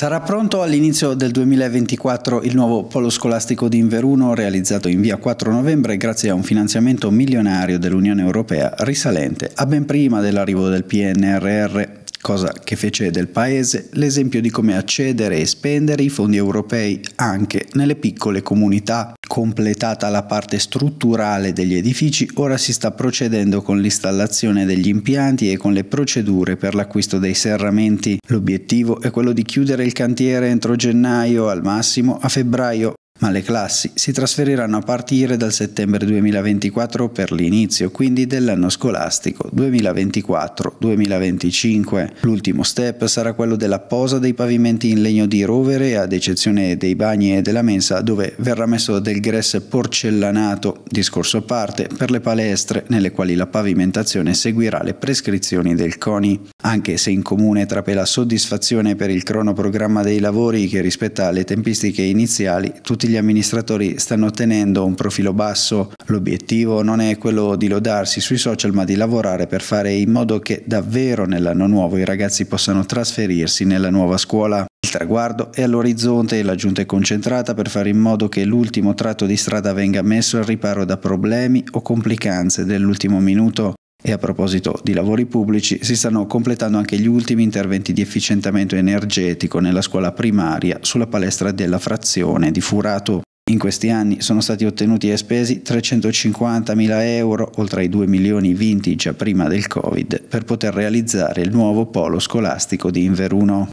Sarà pronto all'inizio del 2024 il nuovo polo scolastico di Inveruno realizzato in via 4 novembre grazie a un finanziamento milionario dell'Unione Europea risalente a ben prima dell'arrivo del PNRR cosa che fece del Paese l'esempio di come accedere e spendere i fondi europei anche nelle piccole comunità. Completata la parte strutturale degli edifici, ora si sta procedendo con l'installazione degli impianti e con le procedure per l'acquisto dei serramenti. L'obiettivo è quello di chiudere il cantiere entro gennaio al massimo a febbraio ma le classi si trasferiranno a partire dal settembre 2024 per l'inizio, quindi dell'anno scolastico 2024-2025. L'ultimo step sarà quello della posa dei pavimenti in legno di rovere, ad eccezione dei bagni e della mensa, dove verrà messo del gress porcellanato, discorso a parte, per le palestre, nelle quali la pavimentazione seguirà le prescrizioni del CONI. Anche se in comune trapela soddisfazione per il cronoprogramma dei lavori che rispetta le tempistiche iniziali, tutti gli amministratori stanno tenendo un profilo basso. L'obiettivo non è quello di lodarsi sui social ma di lavorare per fare in modo che davvero nell'anno nuovo i ragazzi possano trasferirsi nella nuova scuola. Il traguardo è all'orizzonte e la giunta è concentrata per fare in modo che l'ultimo tratto di strada venga messo al riparo da problemi o complicanze dell'ultimo minuto. E a proposito di lavori pubblici, si stanno completando anche gli ultimi interventi di efficientamento energetico nella scuola primaria sulla palestra della frazione di Furato. In questi anni sono stati ottenuti e spesi 350.000 euro, oltre ai 2 milioni vinti già prima del Covid, per poter realizzare il nuovo polo scolastico di Inveruno.